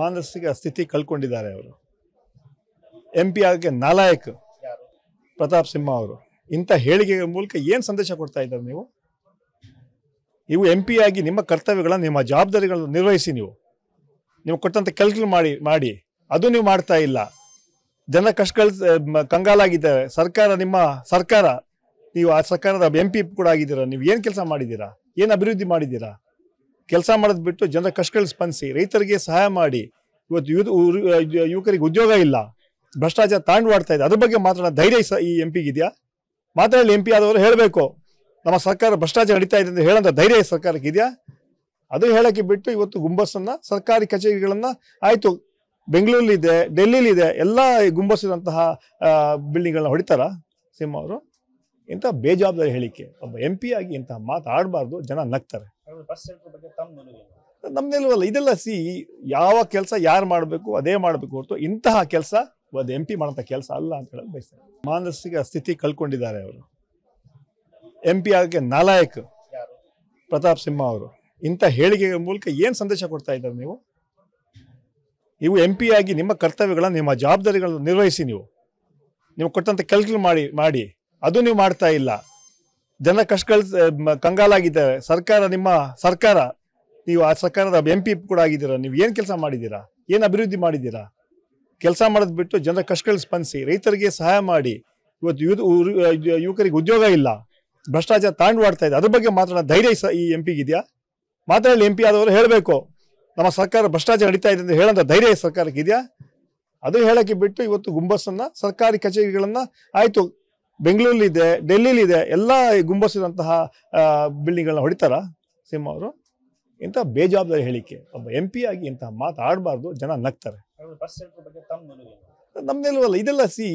ಮಾನಸಿಕ ಸ್ಥಿತಿ ಕಳ್ಕೊಂಡಿದ್ದಾರೆ ಅವರು ಎಂ ಪಿ ಆಗಕ್ಕೆ ನಾಲಾಯಕ್ ಪ್ರತಾಪ್ ಸಿಂಹ ಅವರು ಇಂಥ ಹೇಳಿಕೆಗಳ ಮೂಲಕ ಏನು ಸಂದೇಶ ಕೊಡ್ತಾ ಇದ್ದಾರೆ ನೀವು ನೀವು ಎಂ ಪಿ ಆಗಿ ನಿಮ್ಮ ಕರ್ತವ್ಯಗಳನ್ನು ನಿಮ್ಮ ಜವಾಬ್ದಾರಿಗಳನ್ನು ನಿರ್ವಹಿಸಿ ನೀವು ನೀವು ಕೊಟ್ಟಂಥ ಕೆಲಸ ಮಾಡಿ ಮಾಡಿ ಅದು ನೀವು ಮಾಡ್ತಾ ಇಲ್ಲ ಜನ ಕಷ್ಟಗಳು ಕಂಗಾಲಾಗಿದ್ದಾರೆ ಸರ್ಕಾರ ನಿಮ್ಮ ಸರ್ಕಾರ ನೀವು ಆ ಸರ್ಕಾರದ ಎಂ ಪಿ ಕೂಡ ಆಗಿದ್ದೀರಾ ನೀವು ಏನು ಕೆಲಸ ಮಾಡಿದ್ದೀರಾ ಏನು ಅಭಿವೃದ್ಧಿ ಮಾಡಿದ್ದೀರಾ ಕೆಲಸ ಮಾಡೋದು ಬಿಟ್ಟು ಜನರ ಕಷ್ಟಗಳು ಸ್ಪಂದಿಸಿ ರೈತರಿಗೆ ಸಹಾಯ ಮಾಡಿ ಇವತ್ತು ಯುವ ಯುವಕರಿಗೆ ಉದ್ಯೋಗ ಇಲ್ಲ ಭ್ರಷ್ಟಾಚಾರ ತಾಂಡವಾಡ್ತಾ ಇದೆ ಅದ್ರ ಬಗ್ಗೆ ಮಾತಾಡೋ ಧೈರ್ಯ ಈ ಎಂ ಪಿಗಿದೆಯಾ ಮಾತಾಡಲಿ ಎಂ ಪಿ ಆದವರು ಹೇಳಬೇಕು ನಮ್ಮ ಸರ್ಕಾರ ಭ್ರಷ್ಟಾಚಾರ ನಡೀತಾ ಇದೆ ಅಂತ ಹೇಳೋಂಥ ಧೈರ್ಯ ಸರ್ಕಾರಕ್ಕೆ ಇದೆಯಾ ಅದು ಹೇಳೋಕ್ಕೆ ಬಿಟ್ಟು ಇವತ್ತು ಗುಂಬಸ್ಸನ್ನು ಸರ್ಕಾರಿ ಕಚೇರಿಗಳನ್ನು ಆಯಿತು ಬೆಂಗಳೂರಲ್ಲಿದೆ ಡೆಲ್ಲಿಲಿದೆ ಎಲ್ಲ ಗುಂಬಸ್ಸಿದಂತಹ ಬಿಲ್ಡಿಂಗ್ಗಳನ್ನ ಹೊಡಿತಾರ ಸಿಂಹ ಅವರು ಇಂಥ ಬೇಜವಾಬ್ದಾರಿ ಹೇಳಿಕೆ ಒಬ್ಬ ಎಂ ಪಿ ಆಗಿ ಇಂತಹ ಮಾತಾಡಬಾರ್ದು ಜನ ನಗ್ತಾರೆ ನಮ್ದೆಲ್ವಲ್ಲ ಇದೆಲ್ಲ ಸಿ ಯಾವ ಕೆಲಸ ಯಾರು ಮಾಡಬೇಕು ಅದೇ ಮಾಡಬೇಕು ಹೊರತು ಇಂತಹ ಕೆಲಸ ಅದು ಎಂ ಪಿ ಮಾಡಂತ ಕೆಲಸ ಅಲ್ಲ ಅಂತ ಹೇಳಿ ಬಯಸ್ತಾರೆ ಮಾನಸಿಕ ಸ್ಥಿತಿ ಕಳ್ಕೊಂಡಿದ್ದಾರೆ ಅವರು ಎಂ ಪಿ ಆಗಕ್ಕೆ ನಾಲಾಯಕ್ ಪ್ರತಾಪ್ ಸಿಂಹ ಅವರು ಇಂಥ ಹೇಳಿಕೆ ಮೂಲಕ ಏನು ಸಂದೇಶ ಕೊಡ್ತಾ ಇದ್ದಾರೆ ನೀವು ನೀವು ಎಂ ಪಿ ಆಗಿ ನಿಮ್ಮ ಕರ್ತವ್ಯಗಳನ್ನು ನಿಮ್ಮ ಜವಾಬ್ದಾರಿಗಳನ್ನು ನಿರ್ವಹಿಸಿ ನೀವು ನೀವು ಕೊಟ್ಟಂತ ಕೆಲಸ ಮಾಡಿ ಮಾಡಿ ಅದು ನೀವು ಮಾಡ್ತಾ ಇಲ್ಲ ಜನ ಕಷ್ಟಗಳು ಕಂಗಾಲಾಗಿದ್ದಾರೆ ಸರ್ಕಾರ ನಿಮ್ಮ ಸರ್ಕಾರ ನೀವು ಆ ಸರ್ಕಾರದ ಎಂ ಪಿ ಕೂಡ ಆಗಿದ್ದೀರಾ ನೀವು ಏನು ಕೆಲಸ ಮಾಡಿದ್ದೀರಾ ಏನು ಅಭಿವೃದ್ಧಿ ಮಾಡಿದ್ದೀರಾ ಕೆಲಸ ಮಾಡೋದು ಬಿಟ್ಟು ಜನರ ಕಷ್ಟಗಳು ಸ್ಪಂದಿಸಿ ರೈತರಿಗೆ ಸಹಾಯ ಮಾಡಿ ಇವತ್ತು ಯುವಕರಿಗೆ ಉದ್ಯೋಗ ಇಲ್ಲ ಭ್ರಷ್ಟಾಚಾರ ತಾಂಡವಾಡ್ತಾ ಇದೆ ಅದ್ರ ಬಗ್ಗೆ ಮಾತಾಡೋ ಧೈರ್ಯ ಈ ಎಂ ಪಿಗಿದೆಯಾ ಮಾತಾಡಲಿ ಎಂ ಪಿ ಆದವರು ಹೇಳಬೇಕು ನಮ್ಮ ಸರ್ಕಾರ ಭ್ರಷ್ಟಾಚಾರ ನಡೀತಾ ಇದೆ ಅಂತ ಹೇಳೋಂಥ ಧೈರ್ಯ ಸರ್ಕಾರಕ್ಕೆ ಇದೆಯಾ ಅದು ಹೇಳೋಕ್ಕೆ ಬಿಟ್ಟು ಇವತ್ತು ಗುಂಬಸ್ಸನ್ನು ಸರ್ಕಾರಿ ಕಚೇರಿಗಳನ್ನು ಆಯಿತು ಬೆಂಗಳೂರಲ್ಲಿದೆ ಇದೆ ಎಲ್ಲ ಗುಂಬಸಿದಂತಹ ಬಿಲ್ಡಿಂಗ್ಗಳನ್ನ ಹೊಡಿತಾರ ಸಿಂಹ ಅವರು ಇಂಥ ಬೇಜವಾಬ್ದಾರಿ ಹೇಳಿಕೆ ಒಬ್ಬ ಎಂ ಪಿ ಆಗಿ ಇಂತಹ ಮಾತಾಡಬಾರ್ದು ಜನ ನಗ್ತಾರೆ ನಮ್ಮ ಅಲ್ಲ ಇದೆಲ್ಲ ಸಿ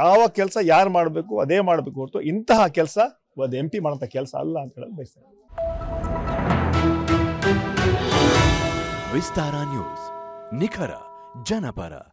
ಯಾವ ಕೆಲಸ ಯಾರು ಮಾಡಬೇಕು ಅದೇ ಮಾಡಬೇಕು ಹೊರತು ಇಂತಹ ಕೆಲಸ ಒಂದು ಎಂ ಪಿ ಮಾಡೋಂಥ ಕೆಲಸ ಅಲ್ಲ ಅಂತ ಹೇಳೋದು ಬಯಸ್ತಾರೆ ವಿಸ್ತಾರ ನ್ಯೂಸ್ ನಿಖರ ಜನಪರ